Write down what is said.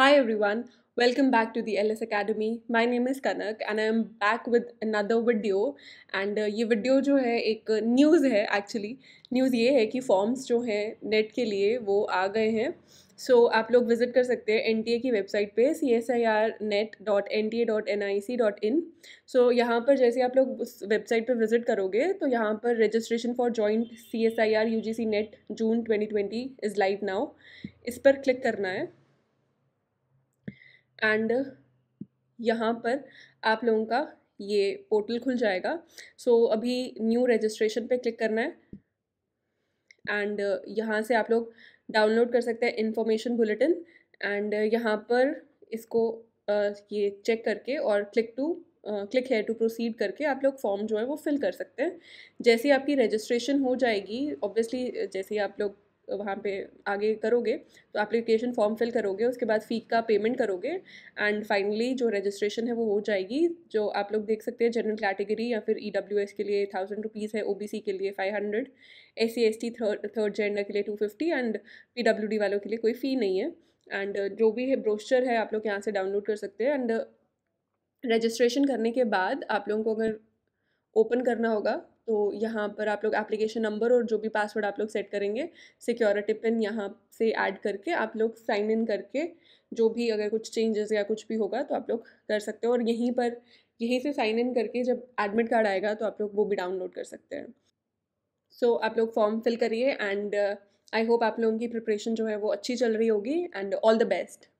Hi everyone, welcome back to the LS Academy. My name is Kanak and I am back with another video. And uh, ये video जो है एक news है actually news ये है कि forms जो हैं नेट के लिए वो आ गए हैं सो so, आप लोग विजिट कर सकते हैं एन की वेबसाइट पे C S I R net dot N T A dot N I C dot in so यहाँ पर जैसे आप लोग उस वेबसाइट पर विजिट करोगे तो यहाँ पर registration for joint C S I R U G C net June twenty twenty is live now इस पर क्लिक करना है एंड यहाँ पर आप लोगों का ये पोर्टल खुल जाएगा सो so, अभी न्यू रजिस्ट्रेशन पे क्लिक करना है एंड यहाँ से आप लोग डाउनलोड कर सकते हैं इन्फॉर्मेशन बुलेटिन एंड यहाँ पर इसको ये चेक करके और click to click here to proceed करके आप लोग फॉर्म जो है वो फिल कर सकते हैं जैसे आपकी रजिस्ट्रेशन हो जाएगी ऑब्वियसली जैसे आप लोग वहाँ पे आगे करोगे तो एप्लीकेशन फॉर्म फिल करोगे उसके बाद फ़ी का पेमेंट करोगे एंड फाइनली जो रजिस्ट्रेशन है वो हो जाएगी जो आप लोग देख सकते हैं जनरल कैटेगरी या फिर ई e के लिए थाउजेंड रुपीज़ है ओ के लिए five hundred S C S T third gender के लिए टू फिफ्टी एंड पी वालों के लिए कोई फ़ी नहीं है एंड जो भी है ब्रोशर है आप लोग यहाँ से डाउनलोड कर सकते हैं एंड रजिस्ट्रेशन करने के बाद आप लोगों को अगर ओपन करना होगा तो यहाँ पर आप लोग एप्लीकेशन नंबर और जो भी पासवर्ड आप लोग सेट करेंगे सिक्योरिटी पिन यहाँ से ऐड करके आप लोग साइन इन करके जो भी अगर कुछ चेंजेस या कुछ भी होगा तो आप लोग कर सकते हो और यहीं पर यहीं से साइन इन करके जब एडमिट कार्ड आएगा तो आप लोग वो भी डाउनलोड कर सकते हैं सो so, आप लोग फॉर्म फिल करिए एंड आई होप आप लोगों की प्रिपरेशन जो है वो अच्छी चल रही होगी एंड ऑल द बेस्ट